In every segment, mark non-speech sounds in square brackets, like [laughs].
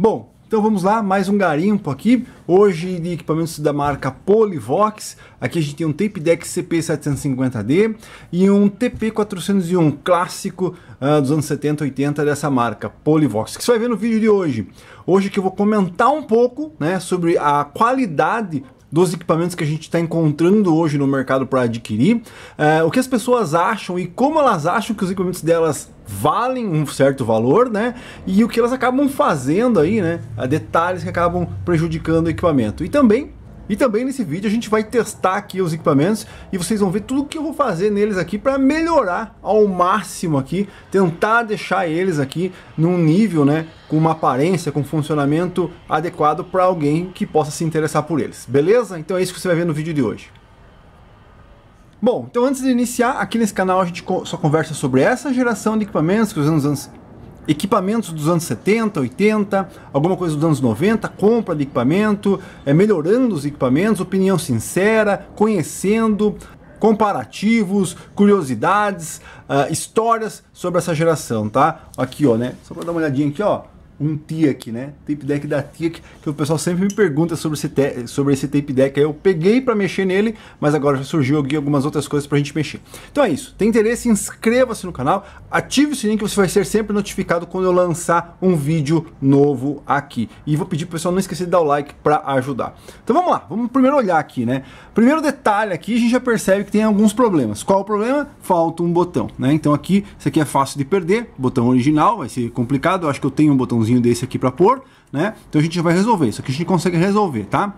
Bom, então vamos lá, mais um garimpo aqui, hoje de equipamentos da marca Polivox, aqui a gente tem um Tape Deck CP750D e um TP401 clássico uh, dos anos 70 80 dessa marca Polivox, que você vai ver no vídeo de hoje. Hoje que eu vou comentar um pouco né, sobre a qualidade dos equipamentos que a gente está encontrando hoje no mercado para adquirir, é, o que as pessoas acham e como elas acham que os equipamentos delas valem um certo valor, né? E o que elas acabam fazendo aí, né? detalhes que acabam prejudicando o equipamento. E também e também nesse vídeo a gente vai testar aqui os equipamentos e vocês vão ver tudo que eu vou fazer neles aqui para melhorar ao máximo aqui, tentar deixar eles aqui num nível, né, com uma aparência, com um funcionamento adequado para alguém que possa se interessar por eles. Beleza? Então é isso que você vai ver no vídeo de hoje. Bom, então antes de iniciar, aqui nesse canal a gente só conversa sobre essa geração de equipamentos que usamos, equipamentos dos anos 70, 80, alguma coisa dos anos 90, compra de equipamento, é, melhorando os equipamentos, opinião sincera, conhecendo, comparativos, curiosidades, uh, histórias sobre essa geração, tá? Aqui, ó, né? Só para dar uma olhadinha aqui, ó um TIAC, né? Tape deck da TIAC, que o pessoal sempre me pergunta sobre esse, te, sobre esse tape deck. Aí eu peguei para mexer nele, mas agora já surgiu aqui algumas outras coisas pra gente mexer. Então é isso. Tem interesse? Inscreva-se no canal, ative o sininho que você vai ser sempre notificado quando eu lançar um vídeo novo aqui. E vou pedir pro pessoal não esquecer de dar o like para ajudar. Então vamos lá, vamos primeiro olhar aqui, né? Primeiro detalhe aqui, a gente já percebe que tem alguns problemas. Qual o problema? Falta um botão, né? Então aqui, isso aqui é fácil de perder, botão original, vai ser complicado. Eu acho que eu tenho um botãozinho botãozinho desse aqui para pôr, né? Então a gente vai resolver, isso aqui a gente consegue resolver, tá?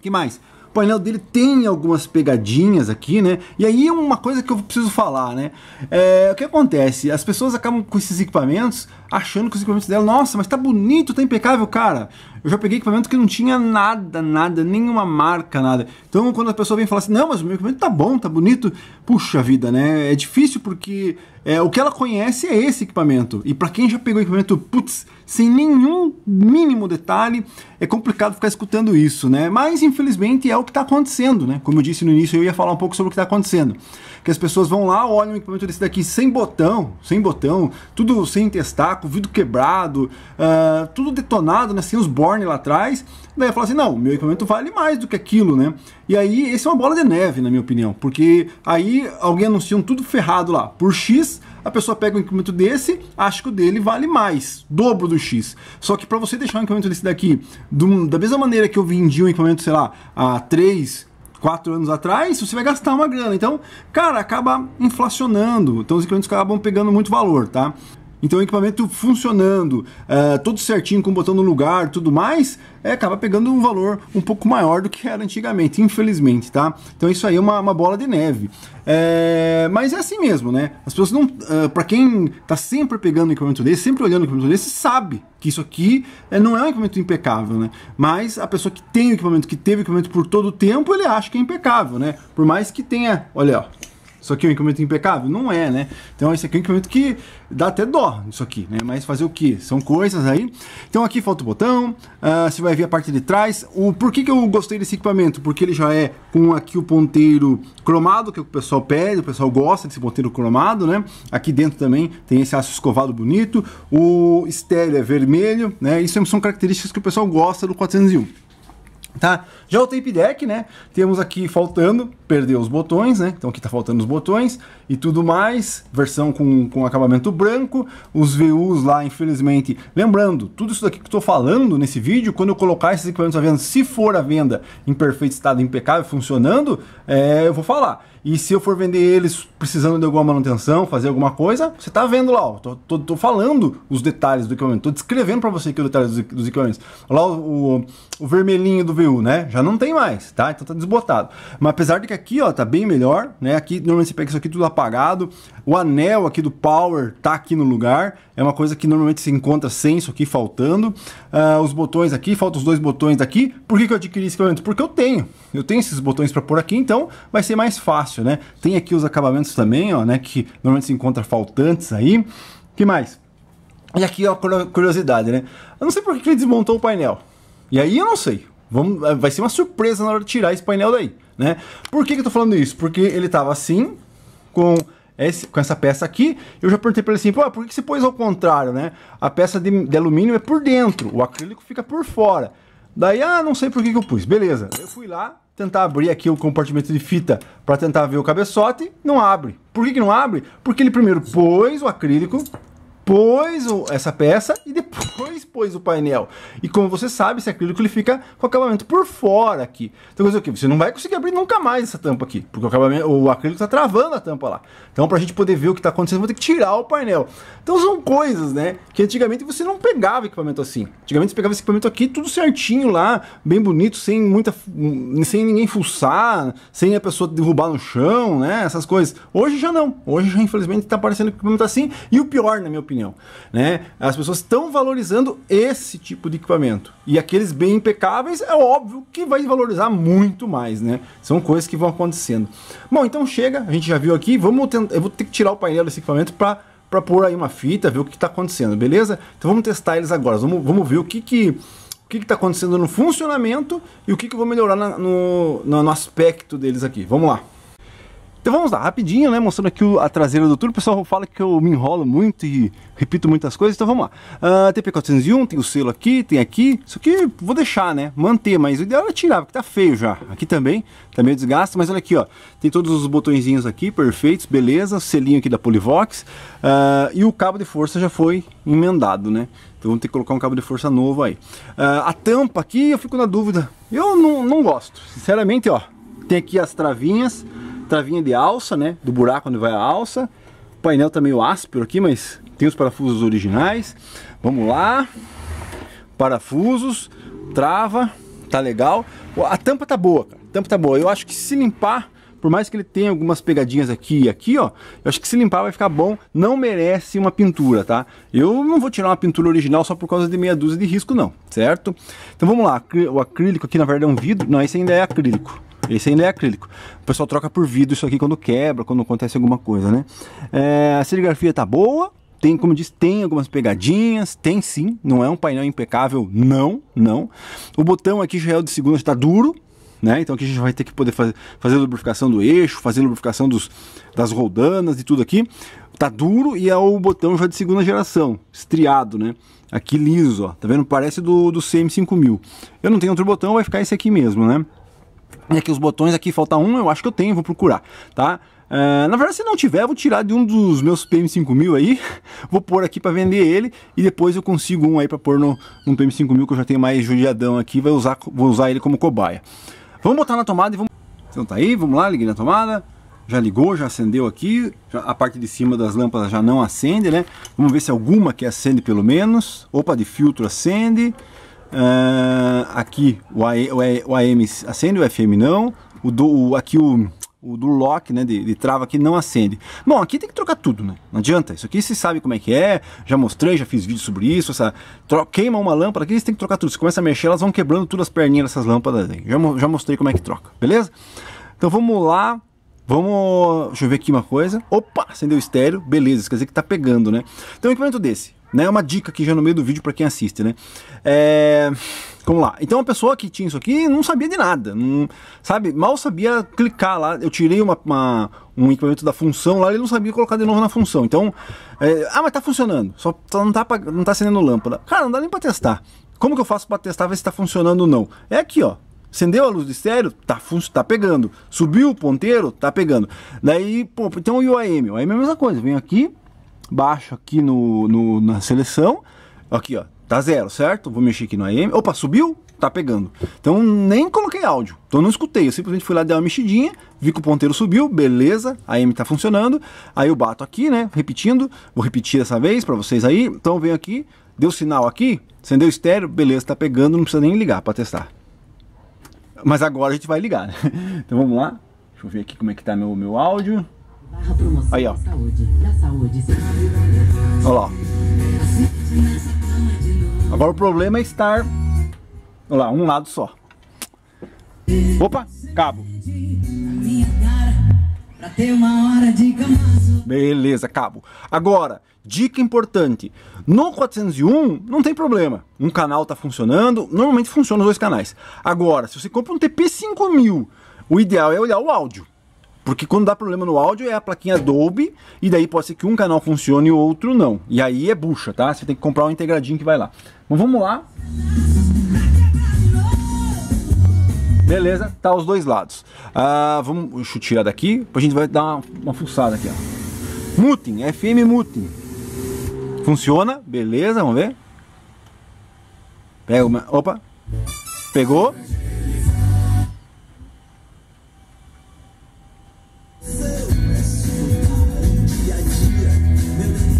que mais? painel dele tem algumas pegadinhas aqui, né? E aí é uma coisa que eu preciso falar, né? É, o que acontece? As pessoas acabam com esses equipamentos achando que os equipamentos dela, nossa, mas tá bonito, tá impecável, cara. Eu já peguei equipamento que não tinha nada, nada, nenhuma marca, nada. Então quando a pessoa vem falar assim, não, mas o meu equipamento tá bom, tá bonito, puxa vida, né? É difícil porque é, o que ela conhece é esse equipamento. E para quem já pegou equipamento, putz, sem nenhum mínimo detalhe, é complicado ficar escutando isso, né? Mas infelizmente é o o que está acontecendo, né? Como eu disse no início, eu ia falar um pouco sobre o que está acontecendo. Que as pessoas vão lá, olham um equipamento desse daqui sem botão, sem botão, tudo sem testar, com vidro quebrado, uh, tudo detonado, né? Sem os borne lá atrás. Daí fala assim, não, meu equipamento vale mais do que aquilo, né? E aí, esse é uma bola de neve, na minha opinião, porque aí alguém anunciou tudo ferrado lá por X, a pessoa pega um equipamento desse, acha que o dele vale mais, dobro do X. Só que para você deixar um equipamento desse daqui, do, da mesma maneira que eu vendi um equipamento, sei lá, há 3, quatro anos atrás, você vai gastar uma grana. Então, cara, acaba inflacionando. Então os equipamentos acabam pegando muito valor, tá? Então o equipamento funcionando, uh, tudo certinho, com o botão no lugar, tudo mais, é, acaba pegando um valor um pouco maior do que era antigamente, infelizmente, tá? Então isso aí é uma, uma bola de neve. É, mas é assim mesmo, né? As pessoas não. Uh, ah, para quem tá sempre pegando um equipamento desse, sempre olhando um equipamento desse, sabe que isso aqui é, não é um equipamento impecável, né? Mas a pessoa que tem o equipamento, que teve o equipamento por todo o tempo, ele acha que é impecável, né? Por mais que tenha. Olha, ó isso aqui é um equipamento impecável? Não é, né? Então esse aqui é um equipamento que dá até dó, isso aqui, né? Mas fazer o que? São coisas aí. Então aqui falta o botão, uh, você vai ver a parte de trás. O por que, que eu gostei desse equipamento? Porque ele já é com aqui o ponteiro cromado, que, é o, que o pessoal pede, o pessoal gosta desse ponteiro cromado, né? Aqui dentro também tem esse aço escovado bonito. O estéreo é vermelho, né? Isso são características que o pessoal gosta do 401. Tá? Já o tape deck, né? Temos aqui faltando, perdeu os botões, né? Então aqui tá faltando os botões e tudo mais. Versão com, com acabamento branco, os VUs lá, infelizmente. Lembrando, tudo isso daqui que estou falando nesse vídeo, quando eu colocar esses equipamentos à venda, se for à venda em perfeito estado, impecável, funcionando, é, eu vou falar. E se eu for vender eles precisando de alguma manutenção, fazer alguma coisa, você tá vendo lá, ó, tô, tô, tô, falando os detalhes do equipamento, tô descrevendo para você aqui os detalhes dos, dos equipamentos. Lá o, o, o, vermelhinho do VU, né? Já não tem mais, tá? Então tá desbotado. Mas apesar de que aqui, ó, tá bem melhor, né? Aqui normalmente você pega isso aqui tudo apagado. O anel aqui do power tá aqui no lugar. É uma coisa que normalmente se encontra sem isso aqui faltando. Uh, os botões aqui, faltam os dois botões aqui Por que, que eu adquiri esse equipamento? Porque eu tenho. Eu tenho esses botões para pôr aqui, então vai ser mais fácil fácil, né? Tem aqui os acabamentos também, ó, né? Que normalmente se encontra faltantes aí. que mais? E aqui ó, curiosidade, né? Eu não sei por que ele desmontou o painel. E aí eu não sei. Vamos, é, vai ser uma surpresa na hora de tirar esse painel daí, né? Por que, que eu tô falando isso? Porque ele tava assim, com esse, com essa peça aqui, eu já perguntei para ele assim, Pô, por que você pôs ao contrário, né? A peça de, de, alumínio é por dentro, o acrílico fica por fora. Daí, ah, não sei por que, que eu pus. Beleza. Eu fui lá tentar abrir aqui o compartimento de fita para tentar ver o cabeçote, não abre. Por que, que não abre? Porque ele primeiro pôs o acrílico pôs essa peça e depois pôs o painel. E como você sabe, esse acrílico ele fica com o acabamento por fora aqui. Então, o que você não vai conseguir abrir nunca mais essa tampa aqui, porque o acabamento, o acrílico está travando a tampa lá. Então, para a gente poder ver o que está acontecendo, vou ter que tirar o painel. Então, são coisas, né, que antigamente você não pegava equipamento assim. Antigamente você pegava esse equipamento aqui tudo certinho lá, bem bonito, sem muita hum, sem ninguém fuçar, sem a pessoa derrubar no chão, né, essas coisas. Hoje já não. Hoje já infelizmente está aparecendo equipamento assim, e o pior, na minha opinião, opinião. Né? As pessoas estão valorizando esse tipo de equipamento. E aqueles bem impecáveis, é óbvio que vai valorizar muito mais, né? São coisas que vão acontecendo. Bom, então chega, a gente já viu aqui, vamos tentar, eu vou ter que tirar o painel desse equipamento para para pôr aí uma fita, ver o que está acontecendo, beleza? Então vamos testar eles agora, vamos, vamos ver o que que o que está acontecendo no funcionamento e o que, que eu vou melhorar na, no, no, no aspecto deles aqui. Vamos lá. Então vamos lá, rapidinho, né? Mostrando aqui a traseira do turbo. O pessoal fala que eu me enrolo muito e repito muitas coisas, então vamos lá. Uh, ah, TP401, tem o selo aqui, tem aqui. Isso aqui vou deixar, né? Manter, mas o ideal é tirar, porque tá feio já. Aqui também, tá meio desgaste, mas olha aqui, ó. Tem todos os botõezinhos aqui, perfeitos, beleza. O selinho aqui da Polivox. Uh, e o cabo de força já foi emendado, né? Então vamos ter que colocar um cabo de força novo aí. Uh, a tampa aqui, eu fico na dúvida. Eu não, não gosto. Sinceramente, ó. Tem aqui as travinhas travinha de alça, né? Do buraco onde vai a alça. O painel tá meio áspero aqui, mas tem os parafusos originais. Vamos lá. Parafusos, trava, tá legal. A tampa tá boa, cara. A tampa tá boa. Eu acho que se limpar, por mais que ele tenha algumas pegadinhas aqui e aqui, ó, eu acho que se limpar vai ficar bom, não merece uma pintura, tá? Eu não vou tirar uma pintura original só por causa de meia dúzia de risco não, certo? Então vamos lá, o acrílico aqui na verdade é um vidro, não, esse ainda é acrílico. Esse ainda é acrílico. O pessoal troca por vidro isso aqui quando quebra, quando acontece alguma coisa, né? É, a serigrafia tá boa, tem, como disse, tem algumas pegadinhas, tem sim, não é um painel impecável, não, não. O botão aqui já é o de segunda, está duro, né? Então aqui a gente vai ter que poder fazer, fazer lubrificação do eixo, fazer lubrificação dos, das roldanas e tudo aqui. Tá duro e é o botão já de segunda geração, estriado, né? Aqui liso, ó, tá vendo? Parece do, do CM5000. Eu não tenho outro botão, vai ficar esse aqui mesmo, né? E aqui os botões, aqui falta um, eu acho que eu tenho, vou procurar, tá? Uh, na verdade, se não tiver, vou tirar de um dos meus PM5000 aí, [laughs] vou pôr aqui para vender ele e depois eu consigo um aí para pôr no, no PM5000 que eu já tenho mais judiadão aqui, vai usar, vou usar ele como cobaia. Vamos botar na tomada e vamos... Então tá aí, vamos lá, liguei na tomada, já ligou, já acendeu aqui, já, a parte de cima das lâmpadas já não acende, né? Vamos ver se alguma que acende pelo menos, opa, de filtro acende, Uh, aqui o, AM, o AM acende, o FM não. O do, o, aqui o, o do lock, né, de, de, trava aqui não acende. Bom, aqui tem que trocar tudo, né? Não adianta. Isso aqui você sabe como é que é. Já mostrei, já fiz vídeo sobre isso. Essa tro... queima uma lâmpada aqui, você tem que trocar tudo. Você começa a mexer, elas vão quebrando todas as perninhas dessas lâmpadas aí. Já, já mostrei como é que troca, beleza? Então vamos lá. Vamos. Deixa eu ver aqui uma coisa. Opa, acendeu o estéreo. Beleza, isso quer dizer que tá pegando, né? Então, um equipamento desse né? É uma dica aqui já no meio do vídeo para quem assiste, né? É... Vamos lá. Então a pessoa que tinha isso aqui não sabia de nada, não, sabe? Mal sabia clicar lá. Eu tirei uma, uma, um equipamento da função lá, ele não sabia colocar de novo na função. Então, é... ah, mas tá funcionando. Só não tá, não tá acendendo lâmpada. Cara, não dá nem para testar. Como que eu faço para testar ver se está funcionando ou não? É aqui, ó. Acendeu a luz de estéreo? Tá, tá pegando. Subiu o ponteiro? Tá pegando. Daí, pô, então e o AM? O AM é a mesma coisa. Venho aqui, baixo aqui no, no, na seleção, aqui ó, tá zero, certo? Vou mexer aqui no AM, opa, subiu, tá pegando. Então nem coloquei áudio, então não escutei, eu simplesmente fui lá, dar uma mexidinha, vi que o ponteiro subiu, beleza, AM tá funcionando, aí eu bato aqui, né, repetindo, vou repetir dessa vez para vocês aí, então venho aqui, deu sinal aqui, acendeu estéreo, beleza, tá pegando, não precisa nem ligar para testar. Mas agora a gente vai ligar, né? [laughs] Então vamos lá, deixa eu ver aqui como é que tá meu, meu áudio. Aí, ó. Olha lá. Agora o problema é estar... Olha lá, um lado só. Opa, cabo. Beleza, cabo. Agora, dica importante. No 401 não tem problema. Um canal tá funcionando, normalmente funciona os dois canais. Agora, se você compra um TP5000, o ideal é olhar o áudio. Porque quando dá problema no áudio é a plaquinha Dolby e daí pode ser que um canal funcione e o outro não. E aí é bucha, tá? Você tem que comprar um integradinho que vai lá. Mas vamos lá. Beleza, tá os dois lados. Ah, vamos, deixa eu tirar daqui, a gente vai dar uma, uma fuçada aqui, ó. Muting, FM muting. Funciona, beleza, vamos ver. Pega uma, opa. Pegou.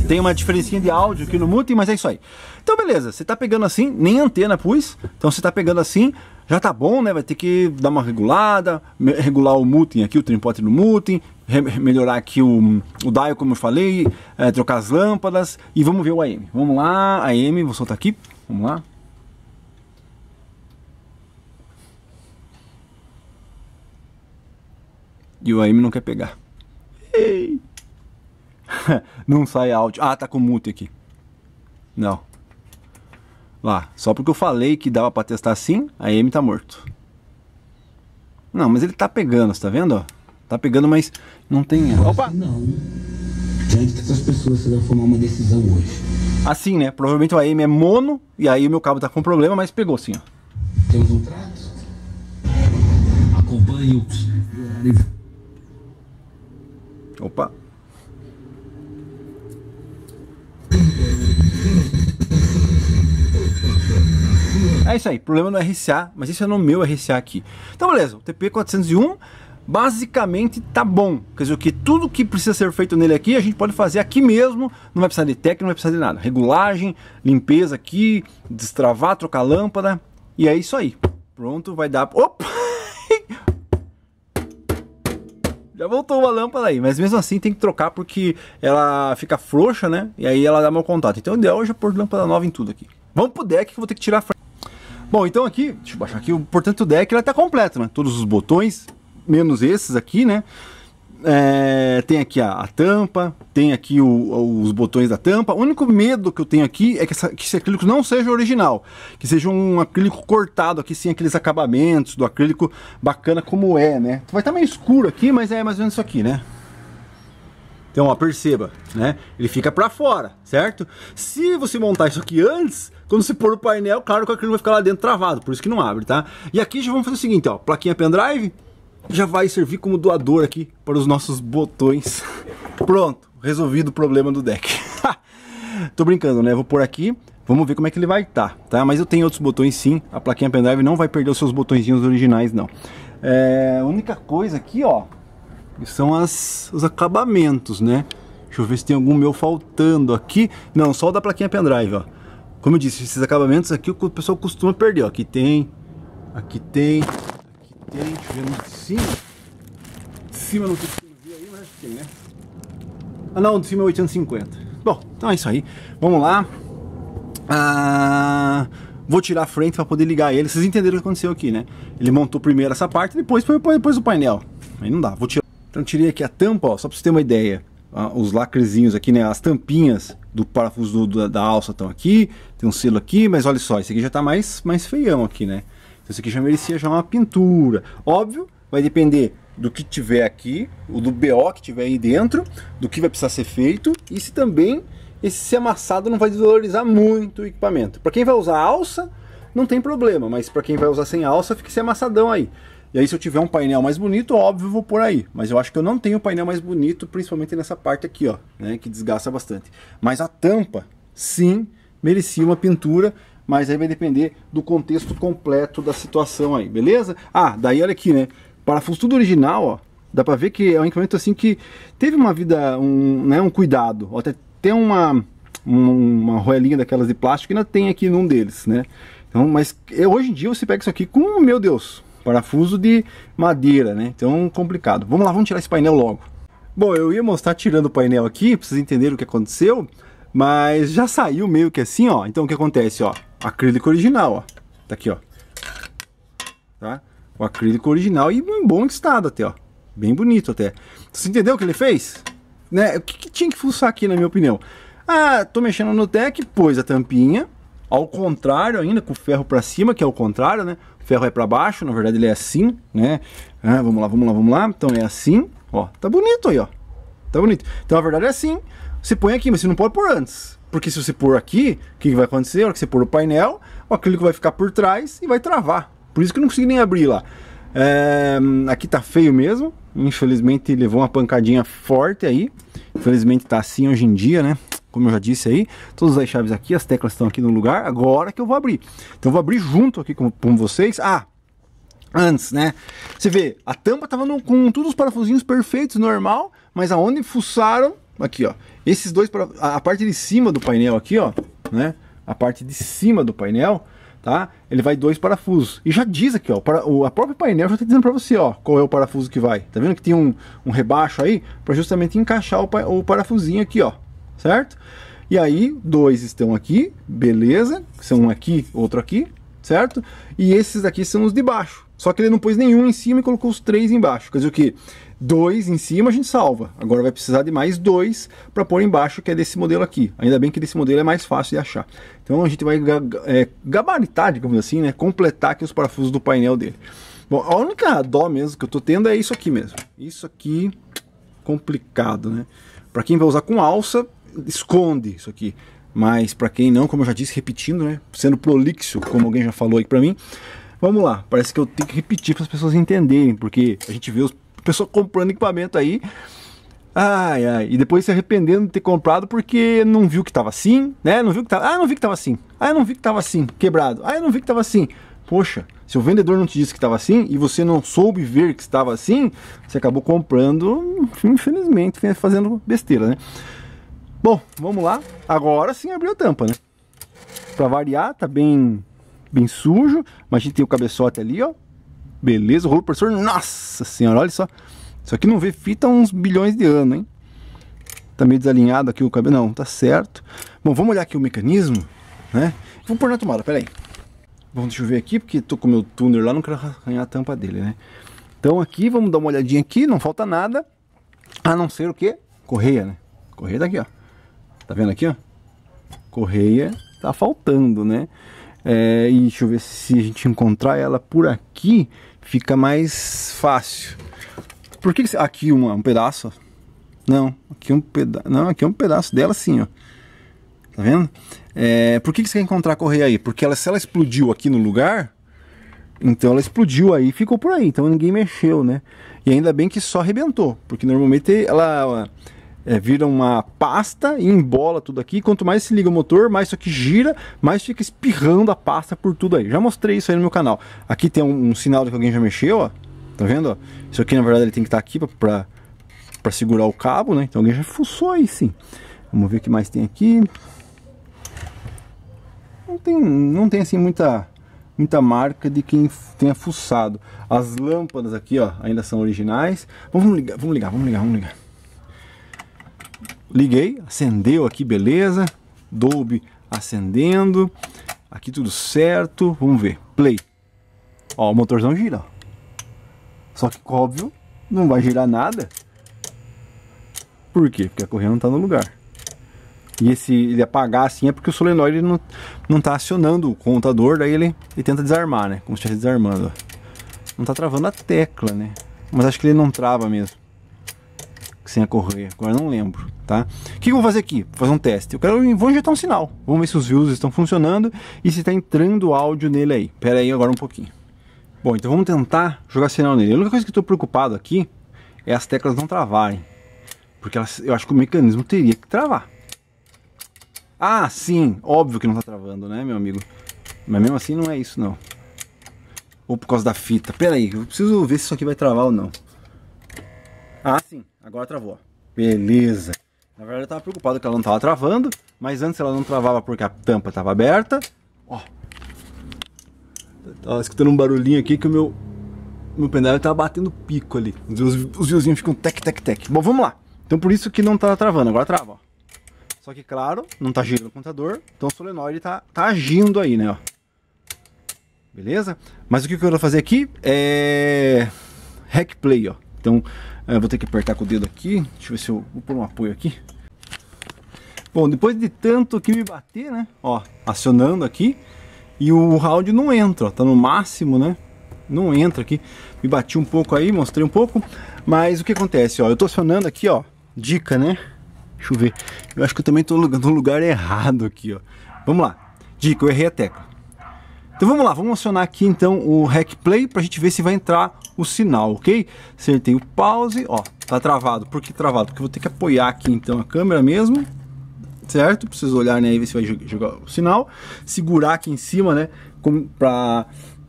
Tem uma diferencinha de áudio aqui no mutem, mas é isso aí. Então beleza, você tá pegando assim, nem antena pus, então você tá pegando assim, já tá bom, né? Vai ter que dar uma regulada, regular o muting aqui, o trimpote no muting, melhorar aqui o, o dial, como eu falei, é, trocar as lâmpadas e vamos ver o AM. Vamos lá, AM, vou soltar aqui, vamos lá. E o AM não quer pegar. Ei! [laughs] não sai áudio. Ah, tá com mute aqui. Não. Lá, só porque eu falei que dava para testar assim, a M tá morto. Não, mas ele tá pegando, você tá vendo? Tá pegando, mas não tem... Opa! Não. Diante dessas pessoas, você vai tomar uma decisão hoje. Assim, né? Provavelmente o AM é mono, e aí o meu cabo tá com problema, mas pegou assim, ó. Temos um trato. Acompanhe o... Opa! É isso aí, problema no RCA, mas isso é no meu RCA aqui. Então beleza, o TP401 basicamente tá bom. Quer dizer, que tudo que precisa ser feito nele aqui, a gente pode fazer aqui mesmo, não vai precisar de técnica, não vai precisar de nada. Regulagem, limpeza aqui, destravar, trocar lâmpada, e é isso aí. Pronto, vai dar... Opa! [laughs] Já voltou uma lâmpada aí, mas mesmo assim tem que trocar porque ela fica frouxa, né? E aí ela dá mau contato. Então o ideal é já pôr lâmpada nova em tudo aqui. Vamos pro deck que eu vou ter que tirar a frente. Bom, então aqui, deixa eu baixar aqui, portanto o deck está completo, né? Todos os botões, menos esses aqui, né? É, tem aqui a, a, tampa, tem aqui o, os botões da tampa. O único medo que eu tenho aqui é que, essa, que, esse acrílico não seja original, que seja um acrílico cortado aqui, sem aqueles acabamentos do acrílico bacana como é, né? Vai estar tá meio escuro aqui, mas é mais ou menos isso aqui, né? Então, ó, perceba, né? Ele fica para fora, certo? Se você montar isso aqui antes, quando você pôr o painel, claro que o aquilo vai ficar lá dentro travado, por isso que não abre, tá? E aqui já vamos fazer o seguinte, ó, plaquinha pendrive já vai servir como doador aqui para os nossos botões. [laughs] Pronto, resolvido o problema do deck. [laughs] Tô brincando, né? Vou pôr aqui, Vamos ver como é que ele vai estar, tá, tá? Mas eu tenho outros botões sim, a plaquinha pendrive não vai perder os seus botõezinhos originais, não. É, a única coisa aqui, ó, que são as, os acabamentos, né? Deixa eu ver se tem algum meu faltando aqui. Não, só o da plaquinha pendrive, ó. Como eu disse, esses acabamentos aqui o pessoal costuma perder, ó. Aqui tem, aqui tem, aqui tem. Deixa eu ver no de cima. De cima não consigo ver aí, mas acho que tem, né? Ah não, de cima é 850. Bom, então é isso aí. Vamos lá. Ah, vou tirar a frente para poder ligar ele. Vocês entenderam o que aconteceu aqui, né? Ele montou primeiro essa parte, depois foi depois o painel. Aí não dá. Vou tirar então tirei aqui a tampa, ó, só para você ter uma ideia. os lacrezinhos aqui, né? As tampinhas do parafuso do, da, da, alça estão aqui. Tem um selo aqui, mas olha só, esse aqui já está mais, mais feião aqui, né? Então esse aqui já merecia já uma pintura. Óbvio, vai depender do que tiver aqui, do BO que tiver aí dentro, do que vai precisar ser feito e se também esse amassado não vai desvalorizar muito o equipamento. Para quem vai usar alça, não tem problema, mas para quem vai usar sem alça, fica esse amassadão aí. E aí, se eu tiver um painel mais bonito, óbvio, eu vou por aí. Mas eu acho que eu não tenho um painel mais bonito, principalmente nessa parte aqui, ó, né, que desgasta bastante. Mas a tampa, sim, merecia uma pintura, mas aí vai depender do contexto completo da situação aí, beleza? Ah, daí olha aqui, né, parafuso tudo original, ó, dá pra ver que é um equipamento assim que teve uma vida, um, né, um cuidado, até tem uma, uma roelinha daquelas de plástico que ainda tem aqui num deles, né? Então, mas eu, hoje em dia você pega isso aqui com, meu Deus, Parafuso de madeira, né? Então complicado. Vamos lá, vamos tirar esse painel logo. Bom, eu ia mostrar tirando o painel aqui, pra vocês entenderem o que aconteceu, mas já saiu meio que assim, ó. Então o que acontece, ó? Acrílico original, ó. Tá aqui, ó. Tá? O acrílico original e em bom estado até, ó. Bem bonito até. Você entendeu o que ele fez? Né? O que, que tinha que fuçar aqui, na minha opinião? Ah, tô mexendo no deck, pôs a tampinha, ao contrário ainda, com o ferro para cima, que é o contrário, né? O ferro é para baixo, na verdade ele é assim, né? Ah, vamos lá, vamos lá, vamos lá. Então é assim, ó. Tá bonito aí, ó. Tá bonito. Então na verdade é assim. Você põe aqui, mas você não pode pôr antes. Porque se você pôr aqui, o que, que, vai acontecer? A hora que você pôr o painel, o acrílico vai ficar por trás e vai travar. Por isso que eu não consegui nem abrir lá. É, aqui tá feio mesmo. Infelizmente levou uma pancadinha forte aí. Infelizmente tá assim hoje em dia, né? como eu já disse aí, todas as chaves aqui, as teclas estão aqui no lugar, agora que eu vou abrir. Então vou abrir junto aqui com, com vocês. Ah, antes, né? Você vê, a tampa tava no, com todos os parafusinhos perfeitos, normal, mas aonde fuçaram, aqui ó, esses dois, a, a parte de cima do painel aqui ó, né? A parte de cima do painel, tá? Ele vai dois parafusos. E já diz aqui, ó, para, o a próprio painel já está dizendo para você, ó, qual é o parafuso que vai. Tá vendo que tem um, um rebaixo aí para justamente encaixar o, o parafusinho aqui, ó, certo? E aí, dois estão aqui, beleza, são um aqui, outro aqui, certo? E esses aqui são os de baixo. Só que ele não pôs nenhum em cima e colocou os três embaixo. Quer dizer o que? Dois em cima a gente salva. Agora vai precisar de mais dois para pôr embaixo, que é desse modelo aqui. Ainda bem que desse modelo é mais fácil de achar. Então a gente vai é, gabaritar, digamos assim, né? Completar aqui os parafusos do painel dele. Bom, a única dó mesmo que eu tô tendo é isso aqui mesmo. Isso aqui complicado, né? Para quem vai usar com alça, esconde isso aqui. Mas para quem não, como eu já disse, repetindo, né? Sendo prolixo, como alguém já falou aqui para mim. Vamos lá, parece que eu tenho que repetir para as pessoas entenderem, porque a gente vê as pessoas comprando equipamento aí. Ai, ai, e depois se arrependendo de ter comprado porque não viu que estava assim, né? Não viu que tava, ah, não vi que estava assim. Ah, eu não vi que estava assim, quebrado. Ah, eu não vi que estava assim. Poxa, se o vendedor não te disse que estava assim e você não soube ver que estava assim, você acabou comprando, infelizmente, fazendo besteira, né? Bom, vamos lá. Agora sim abriu a tampa, né? Pra variar, tá bem, bem sujo. Mas a gente tem o cabeçote ali, ó. Beleza, o rolo pressor. Nossa senhora, olha só. Isso aqui não vê fita há uns bilhões de anos, hein? Tá meio desalinhado aqui o cabelo. Não, tá certo. Bom, vamos olhar aqui o mecanismo, né? Vamos pôr na tomada, peraí. Vamos deixa eu ver aqui, porque tô com o meu tuner lá, não quero arranhar a tampa dele, né? Então aqui, vamos dar uma olhadinha aqui, não falta nada. A não ser o que? Correia, né? Correia daqui, ó. Tá vendo aqui, ó? Correia tá faltando, né? É, e deixa eu ver se a gente encontrar ela por aqui, fica mais fácil. Por que, que aqui uma, um pedaço? Não, aqui um pedaço. Não, aqui é um pedaço dela sim, ó. Tá vendo? É, por que, que você quer encontrar a correia aí? Porque ela, se ela explodiu aqui no lugar, então ela explodiu aí e ficou por aí. Então ninguém mexeu, né? E ainda bem que só arrebentou. Porque normalmente ela, ela é, vira uma pasta e embola tudo aqui. Quanto mais se liga o motor, mais isso aqui gira, mais fica espirrando a pasta por tudo aí. Já mostrei isso aí no meu canal. Aqui tem um, um sinal de que alguém já mexeu, ó. Tá vendo? Ó? Isso aqui na verdade ele tem que estar tá aqui para para segurar o cabo, né? Então alguém já fuçou aí sim. Vamos ver o que mais tem aqui. Não tem, não tem assim muita muita marca de quem tenha fuçado. As lâmpadas aqui, ó, ainda são originais. Vamos ligar, vamos ligar, vamos ligar, vamos ligar liguei, acendeu aqui, beleza. Dolby acendendo. Aqui tudo certo. Vamos ver. Play. Ó, o motorzão gira. Só que, óbvio, não vai girar nada. Por quê? Porque a correia não está no lugar. E esse ele apagar assim é porque o solenoide não, não tá acionando o contador, daí ele, ele tenta desarmar, né? Como se estivesse desarmando. Ó. Não está travando a tecla, né? Mas acho que ele não trava mesmo sem a correia. Agora não lembro, tá? O que eu vou fazer aqui? Vou fazer um teste. Eu quero, vou injetar um sinal. Vamos ver se os views estão funcionando e se está entrando áudio nele aí. Pera aí agora um pouquinho. Bom, então vamos tentar jogar sinal nele. A única coisa que estou preocupado aqui é as teclas não travarem. Porque elas, eu acho que o mecanismo teria que travar. Ah, sim! Óbvio que não está travando, né, meu amigo? Mas mesmo assim não é isso, não. Ou por causa da fita. Pera aí, eu preciso ver se isso aqui vai travar ou não. Ah, sim, agora travou. Beleza. Na verdade eu tava preocupado que ela não tava travando, mas antes ela não travava porque a tampa tava aberta. Ó. Tava escutando um barulhinho aqui que o meu meu pendrive tava batendo pico ali. Os, os fiozinhos ficam tec tec tec. Bom, vamos lá. Então por isso que não tá travando, agora trava, ó. Só que claro, não tá girando o contador. então o solenoide tá, tá agindo aí, né, ó. Beleza? Mas o que eu quero fazer aqui é hack play, ó. Então eu eh, vou ter que apertar com o dedo aqui. Deixa eu ver se eu vou pôr um apoio aqui. Bom, depois de tanto que me bater, né? Ó, acionando aqui. E o áudio não entra, ó, tá no máximo, né? Não entra aqui. Me bati um pouco aí, mostrei um pouco. Mas o que acontece, ó? Eu tô acionando aqui, ó. Dica, né? Deixa eu ver. Eu acho que eu também tô no lugar errado aqui, ó. Vamos lá. Dica, eu errei a tecla. Então vamos lá, vamos acionar aqui então o Hack Play para a gente ver se vai entrar o sinal, ok? Acertei o pause, ó, tá travado. Por que travado? Porque eu vou ter que apoiar aqui então a câmera mesmo, certo? Preciso olhar né, aí, ver se vai jogar o sinal. Segurar aqui em cima, né, como pra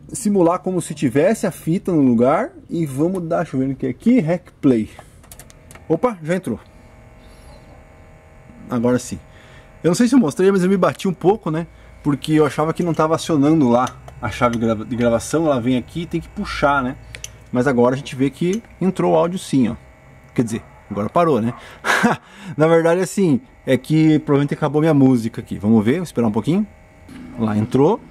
simular como se tivesse a fita no lugar. E vamos dar, deixa eu ver aqui, aqui, hack play. Opa, já entrou. Agora sim. Eu não sei se eu mostrei, mas eu me bati um pouco, né? Porque eu achava que não tava acionando lá a chave de gravação. Ela vem aqui e tem que puxar, né? Mas agora a gente vê que entrou o áudio sim, ó. Quer dizer, agora parou, né? [laughs] Na verdade, assim, é que provavelmente acabou minha música aqui. Vamos ver, esperar um pouquinho. Lá, entrou.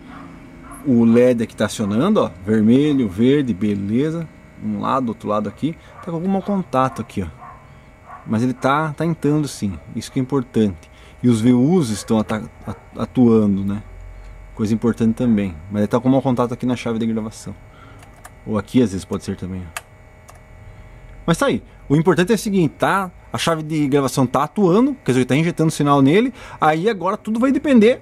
O LED aqui tá acionando, ó. Vermelho, verde, beleza. Um lado, outro lado aqui. Tá com algum contato aqui, ó. Mas ele tá, tá entrando sim. Isso que é importante. E os VUs estão atuando, né? Coisa importante também. Mas ele tá com algum contato aqui na chave de gravação. Ou aqui às vezes pode ser também. Mas tá aí. O importante é o seguinte, tá? A chave de gravação tá atuando, quer dizer, tá injetando sinal nele. Aí agora tudo vai depender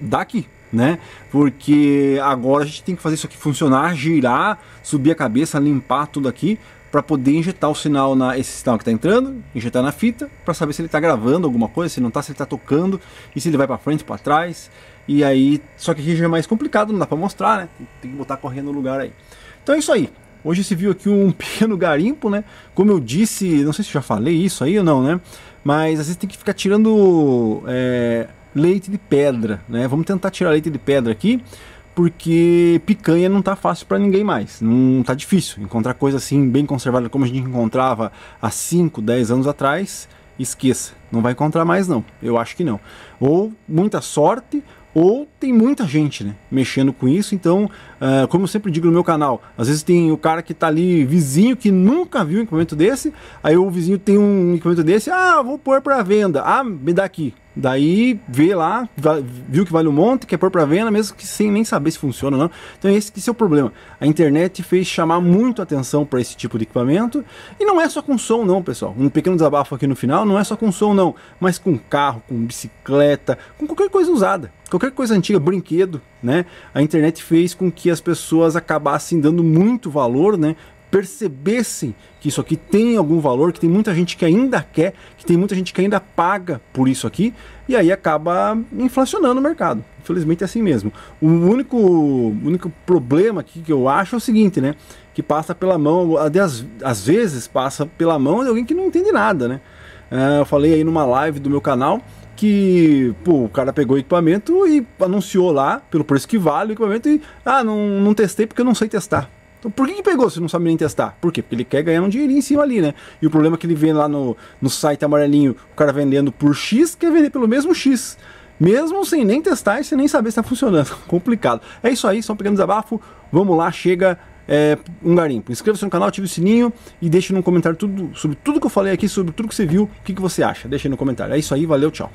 daqui, né? Porque agora a gente tem que fazer isso aqui funcionar, girar, subir a cabeça, limpar tudo aqui para poder injetar o sinal na esse sinal que tá entrando, injetar na fita para saber se ele tá gravando alguma coisa, se não tá se ele tá tocando e se ele vai para frente, para trás. E aí, só que aqui já é mais complicado, não dá para mostrar, né? Tem que botar correndo no lugar aí. Então é isso aí. Hoje se viu aqui um [laughs] pequeno garimpo, né? Como eu disse, não sei se já falei isso aí ou não, né? Mas às vezes tem que ficar tirando é, leite de pedra, né? Vamos tentar tirar leite de pedra aqui, porque picanha não tá fácil para ninguém mais. Não tá difícil encontrar coisa assim bem conservada como a gente encontrava há 5, 10 anos atrás. Esqueça, não vai encontrar mais não. Eu acho que não. Ou muita sorte, ou tem muita gente né, mexendo com isso. Então, uh, como eu sempre digo no meu canal, às vezes tem o cara que está ali, vizinho, que nunca viu um equipamento desse, aí o vizinho tem um equipamento desse, ah, vou pôr para venda, ah, me dá aqui. Daí vê lá, viu que vale um monte, quer pôr para venda, mesmo que sem nem saber se funciona ou não. Então esse que é o problema. A internet fez chamar muito atenção para esse tipo de equipamento. E não é só com som não, pessoal. Um pequeno desabafo aqui no final, não é só com som não, mas com carro, com bicicleta, com qualquer coisa usada. Qualquer coisa antiga, brinquedo, né? A internet fez com que as pessoas acabassem dando muito valor, né? percebessem que isso aqui tem algum valor, que tem muita gente que ainda quer, que tem muita gente que ainda paga por isso aqui, e aí acaba inflacionando o mercado. Infelizmente é assim mesmo. O único, único problema aqui que eu acho é o seguinte, né? Que passa pela mão, às, às vezes passa pela mão de alguém que não entende nada, né? É, eu falei aí numa live do meu canal que pô, o cara pegou o equipamento e anunciou lá, pelo preço que vale o equipamento, e ah, não, não testei porque eu não sei testar. Então por que, que pegou se não sabe nem testar? Por quê? Porque ele quer ganhar um dinheirinho em cima ali, né? E o problema é que ele vê lá no, no site amarelinho, o cara vendendo por X, quer vender pelo mesmo X. Mesmo sem nem testar e sem nem saber se está funcionando. [laughs] Complicado. É isso aí, só um pequeno desabafo. Vamos lá, chega é, um garimpo. Inscreva-se no canal, ative o sininho e deixe no comentário tudo, sobre tudo que eu falei aqui, sobre tudo que você viu, o que, que você acha. Deixe no comentário. É isso aí, valeu, tchau.